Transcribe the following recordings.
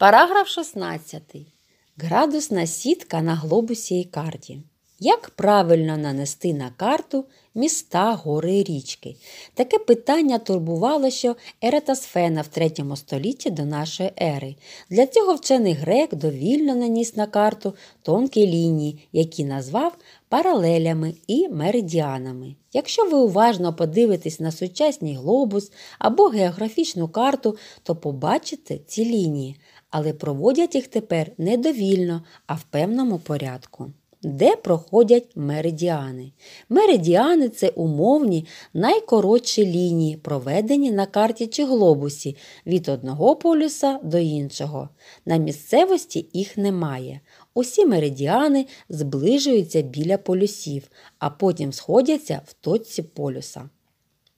Параграф 16. Градусна сітка на глобусі і карті. Як правильно нанести на карту міста, гори і річки? Таке питання турбувало ще Ератосфена в 3 столітті до нашої ери. Для цього вчений грек довільно наніс на карту тонкі лінії, які назвав паралелями і меридіанами. Якщо ви уважно подивитесь на сучасний глобус або географічну карту, то побачите ці лінії, але проводять їх тепер недовільно, а в певному порядку де проходять меридіани. Меридіани це умовні найкоротші лінії, проведені на карті чи глобусі від одного полюса до іншого. На місцевості їх немає. Усі меридіани зближуються біля полюсів, а потім сходяться в точці полюса.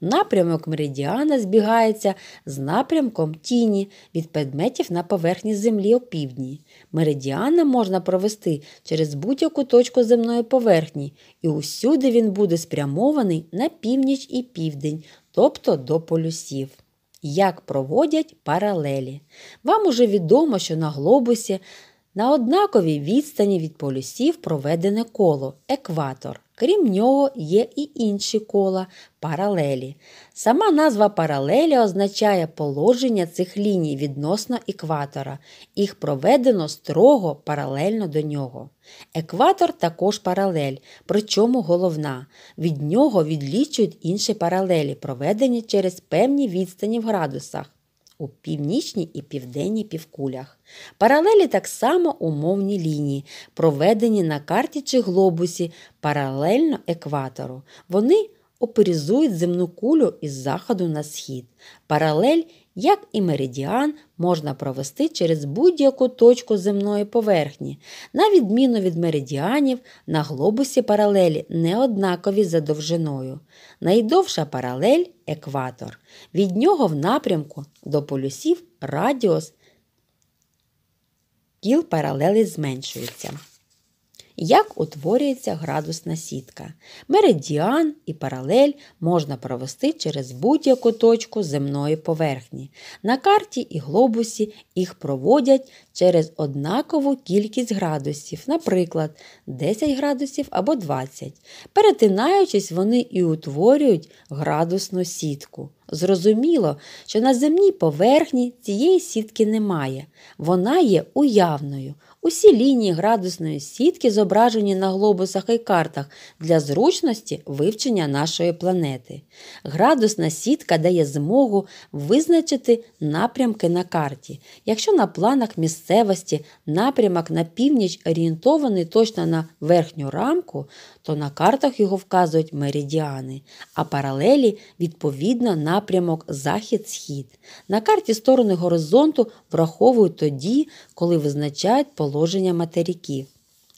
Напрямок меридіана збігається з напрямком тіні від предметів на поверхні землі опівдні. Меридіана можна провести через будь-яку точку земної поверхні, і усюди він буде спрямований на північ і південь, тобто до полюсів. Як проводять паралелі. Вам уже відомо, що на глобусі на однаковій відстані від полюсів проведене коло екватор. Крім нього, є і інші кола паралелі. Сама назва паралелі означає положення цих ліній відносно екватора. Їх проведено строго паралельно до нього. Екватор також паралель, причому головна. Від нього відлічують інші паралелі, проведені через певні відстані в градусах у північній і південній півкулях. Паралелі так само умовні лінії, проведені на карті чи глобусі паралельно екватору. Вони – Опорізують земну кулю із заходу на схід. Паралель, як і меридіан, можна провести через будь-яку точку земної поверхні. На відміну від меридіанів, на глобусі паралелі не однакові за довжиною. Найдовша паралель екватор. Від нього в напрямку до полюсів радіус кіл паралелі зменшується як утворюється градусна сітка. Меридіан і паралель можна провести через будь-яку точку земної поверхні. На карті і глобусі їх проводять через однакову кількість градусів, наприклад, 10 градусів або 20. Перетинаючись, вони і утворюють градусну сітку. Зрозуміло, що на земній поверхні цієї сітки немає, вона є уявною. Усі лінії градусної сітки зображені на глобусах і картах для зручності вивчення нашої планети. Градусна сітка дає змогу визначити напрямки на карті. Якщо на планах місцевості напрямок на північ орієнтований точно на верхню рамку, то на картах його вказують меридіани, а паралелі відповідно на напрямок захід-схід. На карті сторони горизонту враховують тоді, коли визначають положення материків,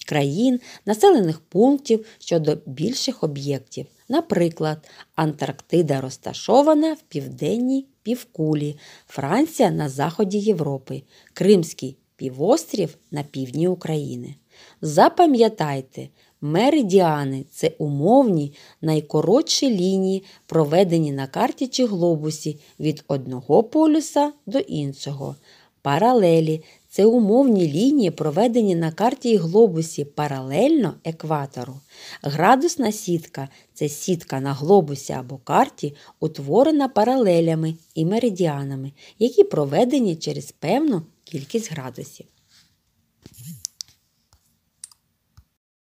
країн, населених пунктів щодо більших об'єктів. Наприклад, Антарктида розташована в південній півкулі, Франція на заході Європи, Кримський півострів на півдні України. Запам'ятайте, Меридіани це умовні найкоротші лінії, проведені на карті чи глобусі від одного полюса до іншого. Паралелі це умовні лінії, проведені на карті і глобусі паралельно екватору. Градусна сітка це сітка на глобусі або карті, утворена паралелями і меридіанами, які проведені через певну кількість градусів.